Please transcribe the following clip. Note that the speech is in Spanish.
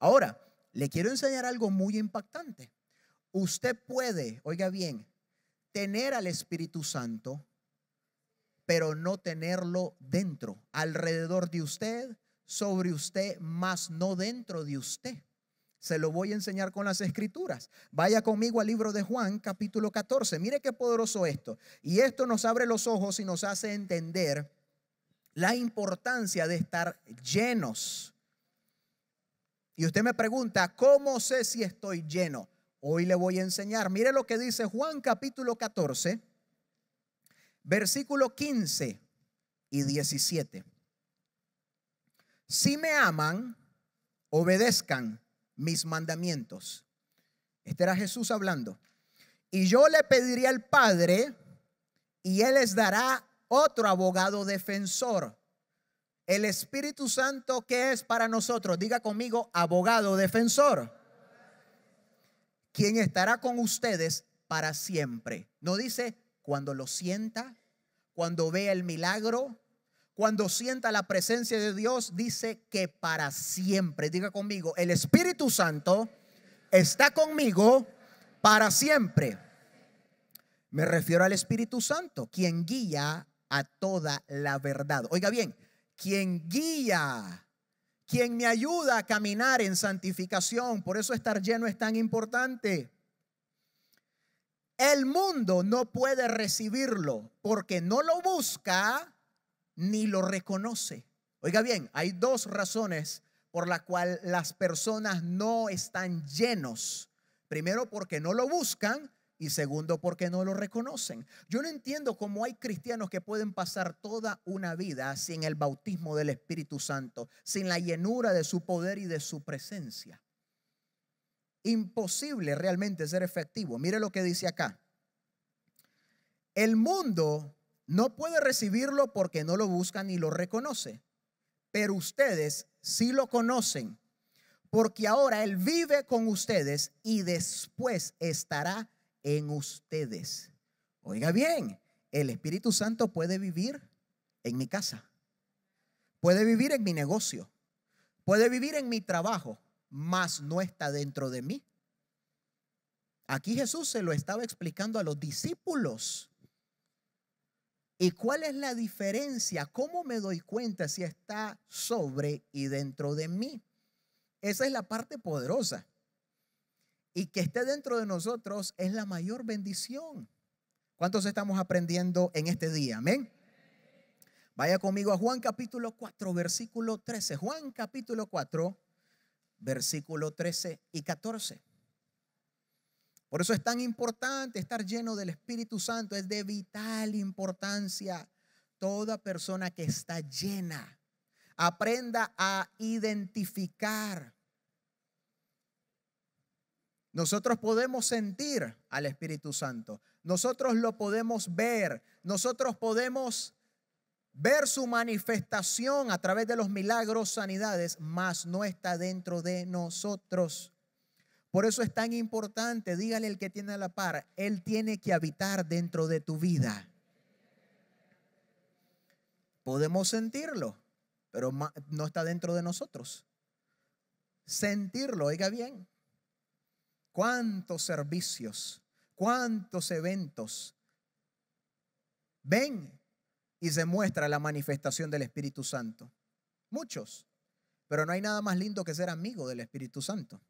Ahora, le quiero enseñar algo muy impactante. Usted puede, oiga bien, tener al Espíritu Santo, pero no tenerlo dentro, alrededor de usted, sobre usted, más no dentro de usted. Se lo voy a enseñar con las escrituras. Vaya conmigo al libro de Juan, capítulo 14. Mire qué poderoso esto. Y esto nos abre los ojos y nos hace entender la importancia de estar llenos y usted me pregunta, ¿cómo sé si estoy lleno? Hoy le voy a enseñar. Mire lo que dice Juan capítulo 14, versículo 15 y 17. Si me aman, obedezcan mis mandamientos. Este era Jesús hablando. Y yo le pediría al Padre y Él les dará otro abogado defensor el Espíritu Santo que es para nosotros, diga conmigo, abogado, defensor, quien estará con ustedes para siempre. No dice cuando lo sienta, cuando vea el milagro, cuando sienta la presencia de Dios, dice que para siempre. Diga conmigo, el Espíritu Santo está conmigo para siempre. Me refiero al Espíritu Santo, quien guía a toda la verdad. Oiga bien, quien guía, quien me ayuda a caminar en santificación. Por eso estar lleno es tan importante. El mundo no puede recibirlo porque no lo busca ni lo reconoce. Oiga bien, hay dos razones por las cuales las personas no están llenos. Primero porque no lo buscan y segundo porque no lo reconocen. Yo no entiendo cómo hay cristianos que pueden pasar toda una vida sin el bautismo del Espíritu Santo, sin la llenura de su poder y de su presencia. Imposible realmente ser efectivo. Mire lo que dice acá. El mundo no puede recibirlo porque no lo busca ni lo reconoce, pero ustedes sí lo conocen porque ahora Él vive con ustedes y después estará en ustedes. Oiga bien, el Espíritu Santo puede vivir en mi casa, puede vivir en mi negocio, puede vivir en mi trabajo, mas no está dentro de mí. Aquí Jesús se lo estaba explicando a los discípulos. ¿Y cuál es la diferencia? ¿Cómo me doy cuenta si está sobre y dentro de mí? Esa es la parte poderosa y que esté dentro de nosotros es la mayor bendición. ¿Cuántos estamos aprendiendo en este día? Amén. Vaya conmigo a Juan capítulo 4, versículo 13. Juan capítulo 4, versículo 13 y 14. Por eso es tan importante estar lleno del Espíritu Santo. Es de vital importancia toda persona que está llena. Aprenda a identificar nosotros podemos sentir al Espíritu Santo, nosotros lo podemos ver, nosotros podemos ver su manifestación a través de los milagros, sanidades, mas no está dentro de nosotros. Por eso es tan importante, dígale el que tiene la par, Él tiene que habitar dentro de tu vida. Podemos sentirlo, pero no está dentro de nosotros. Sentirlo, oiga bien, cuántos servicios, cuántos eventos. Ven y se muestra la manifestación del Espíritu Santo. Muchos, pero no hay nada más lindo que ser amigo del Espíritu Santo.